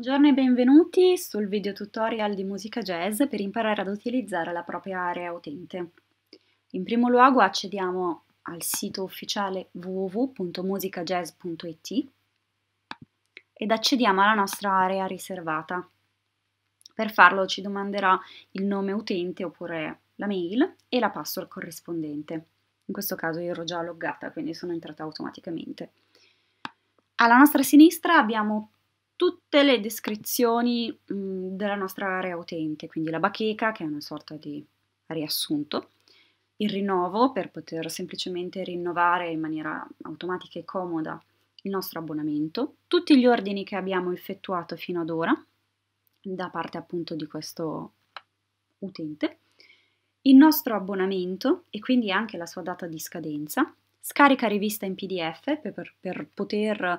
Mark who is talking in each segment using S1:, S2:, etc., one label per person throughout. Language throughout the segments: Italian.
S1: Buongiorno e benvenuti sul video tutorial di musica jazz per imparare ad utilizzare la propria area utente. In primo luogo accediamo al sito ufficiale www.musicajazz.it ed accediamo alla nostra area riservata. Per farlo ci domanderà il nome utente oppure la mail e la password corrispondente. In questo caso io ero già loggata, quindi sono entrata automaticamente. Alla nostra sinistra abbiamo tutte le descrizioni mh, della nostra area utente, quindi la bacheca che è una sorta di riassunto, il rinnovo per poter semplicemente rinnovare in maniera automatica e comoda il nostro abbonamento, tutti gli ordini che abbiamo effettuato fino ad ora da parte appunto di questo utente, il nostro abbonamento e quindi anche la sua data di scadenza, scarica rivista in PDF per, per, per poter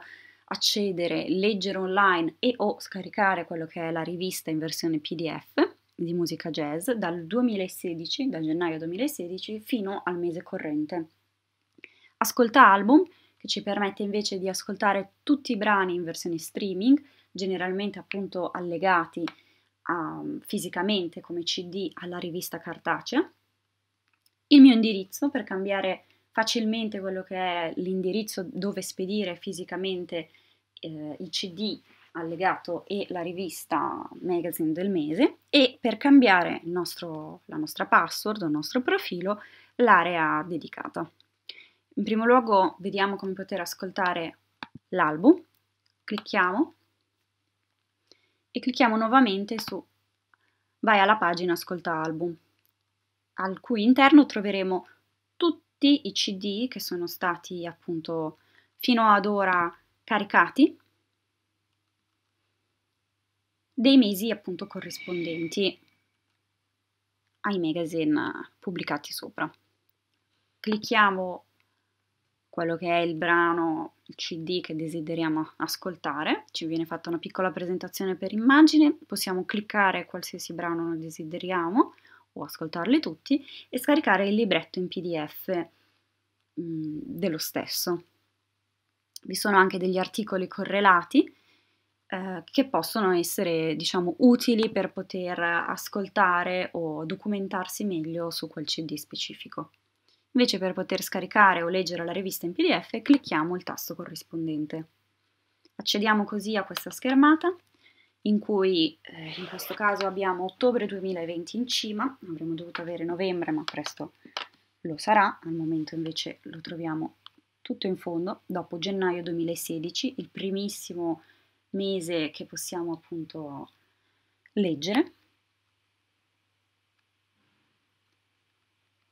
S1: accedere, leggere online e o scaricare quello che è la rivista in versione PDF di musica jazz dal 2016, da gennaio 2016 fino al mese corrente. Ascolta album che ci permette invece di ascoltare tutti i brani in versione streaming, generalmente appunto allegati a, ehm, fisicamente come CD alla rivista cartacea. Il mio indirizzo per cambiare facilmente quello che è l'indirizzo dove spedire fisicamente eh, il CD allegato e la rivista magazine del mese e per cambiare nostro, la nostra password il nostro profilo l'area dedicata. In primo luogo vediamo come poter ascoltare l'album, clicchiamo e clicchiamo nuovamente su vai alla pagina ascolta album al cui interno troveremo tutti i CD che sono stati appunto fino ad ora caricati dei mesi appunto corrispondenti ai magazine pubblicati sopra. Clicchiamo quello che è il brano, il CD che desideriamo ascoltare, ci viene fatta una piccola presentazione per immagine, possiamo cliccare qualsiasi brano desideriamo, o ascoltarli tutti e scaricare il libretto in PDF mh, mm, dello stesso. Vi sono anche degli articoli correlati eh, che possono essere diciamo, utili per poter ascoltare o documentarsi meglio su quel CD specifico. Invece per poter scaricare o leggere la rivista in PDF clicchiamo il tasto corrispondente. Accediamo così a questa schermata in cui eh, in questo caso abbiamo ottobre 2020 in cima, avremmo dovuto avere novembre ma presto lo sarà, al momento invece lo troviamo tutto in fondo, dopo gennaio 2016, il primissimo mese che possiamo appunto leggere.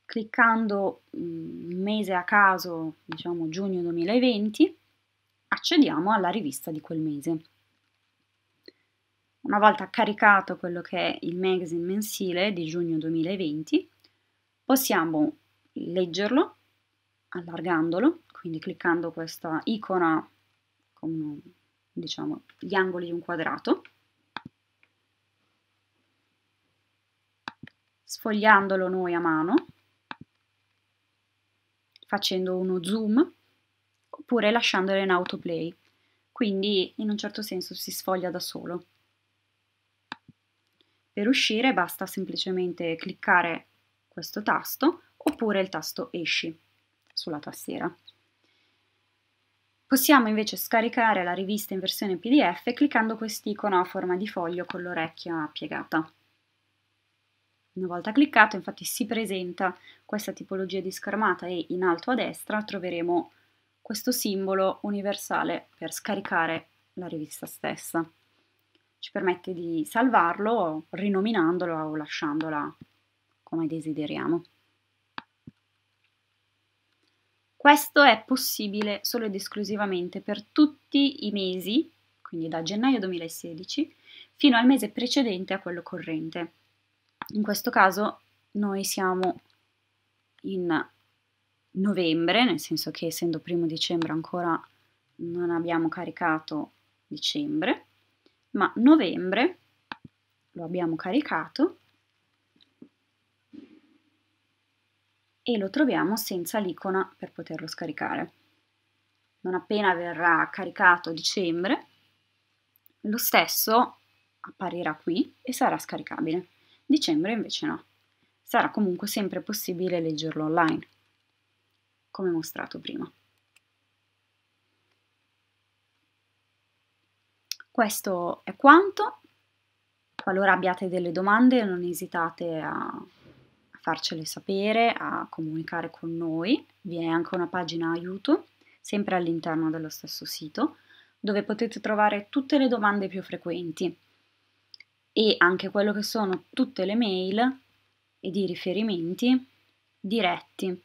S1: Cliccando mm, mese a caso, diciamo giugno 2020, accediamo alla rivista di quel mese. Una volta caricato quello che è il magazine mensile di giugno 2020, possiamo leggerlo allargandolo, quindi cliccando questa icona con diciamo, gli angoli di un quadrato, sfogliandolo noi a mano, facendo uno zoom oppure lasciandolo in autoplay, quindi in un certo senso si sfoglia da solo. Per uscire basta semplicemente cliccare questo tasto oppure il tasto esci sulla tastiera. Possiamo invece scaricare la rivista in versione PDF cliccando quest'icona a forma di foglio con l'orecchia piegata. Una volta cliccato infatti si presenta questa tipologia di schermata e in alto a destra troveremo questo simbolo universale per scaricare la rivista stessa ci permette di salvarlo rinominandolo o lasciandola come desideriamo. Questo è possibile solo ed esclusivamente per tutti i mesi, quindi da gennaio 2016 fino al mese precedente a quello corrente. In questo caso noi siamo in novembre, nel senso che essendo primo dicembre ancora non abbiamo caricato dicembre, ma novembre lo abbiamo caricato e lo troviamo senza l'icona per poterlo scaricare. Non appena verrà caricato dicembre, lo stesso apparirà qui e sarà scaricabile. Dicembre invece no. Sarà comunque sempre possibile leggerlo online, come mostrato prima. Questo è quanto. Qualora abbiate delle domande non esitate a farcele sapere, a comunicare con noi. Vi è anche una pagina aiuto, sempre all'interno dello stesso sito, dove potete trovare tutte le domande più frequenti e anche quello che sono tutte le mail ed i riferimenti diretti,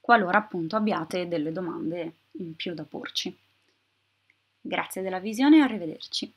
S1: qualora appunto abbiate delle domande in più da porci. Grazie della visione e arrivederci.